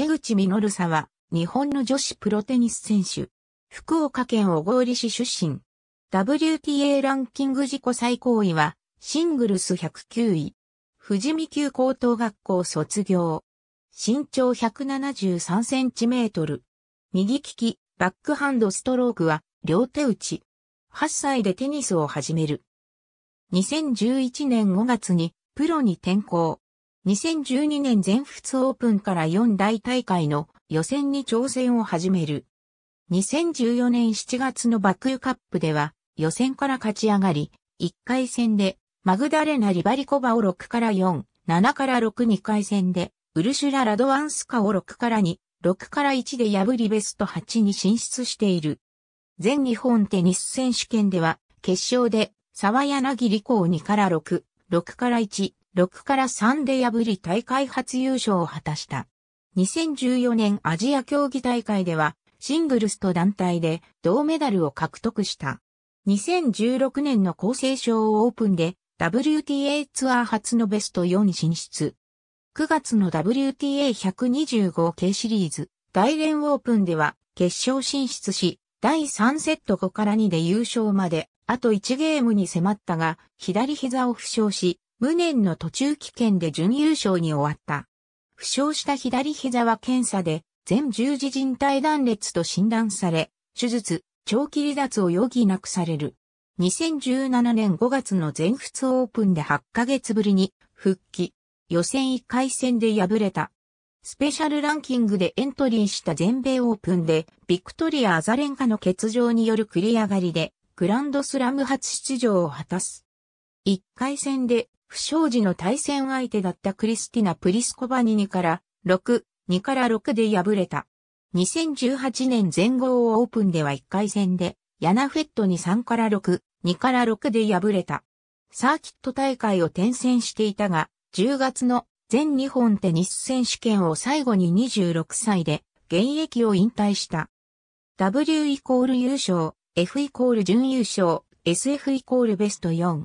江口るさは、日本の女子プロテニス選手。福岡県小郡市出身。WTA ランキング自己最高位は、シングルス109位。富士見級高等学校卒業。身長173センチメートル。右利き、バックハンドストロークは、両手打ち。8歳でテニスを始める。2011年5月に、プロに転向。2012年全仏オープンから4大大会の予選に挑戦を始める。2014年7月のバクーカップでは予選から勝ち上がり、1回戦でマグダレナ・リバリコバを6から4、7から6、2回戦でウルシュラ・ラドワンスカを6から2、6から1で破りベスト8に進出している。全日本テニス選手権では決勝で沢柳理子を2から6、6から1、6から3で破り大会初優勝を果たした。2014年アジア競技大会ではシングルスと団体で銅メダルを獲得した。2016年の厚生省オープンで WTA ツアー初のベスト4に進出。9月の WTA125K シリーズ大連オープンでは決勝進出し、第3セット5から2で優勝まで、あと1ゲームに迫ったが、左膝を負傷し、無念の途中棄権で準優勝に終わった。負傷した左膝は検査で、全十字靭帯断裂と診断され、手術、長期離脱を余儀なくされる。2017年5月の全仏オープンで8ヶ月ぶりに復帰。予選1回戦で敗れた。スペシャルランキングでエントリーした全米オープンで、ビクトリア・アザレンカの欠場による繰り上がりで、グランドスラム初出場を果たす。1回戦で不祥事の対戦相手だったクリスティナ・プリスコバニニから、6、2から6で敗れた。2018年全豪オープンでは1回戦で、ヤナフェットに3から6、2から6で敗れた。サーキット大会を転戦していたが、10月の全日本テニス選手権を最後に26歳で現役を引退した。W イコール優勝、F イコール準優勝、SF イコールベスト4、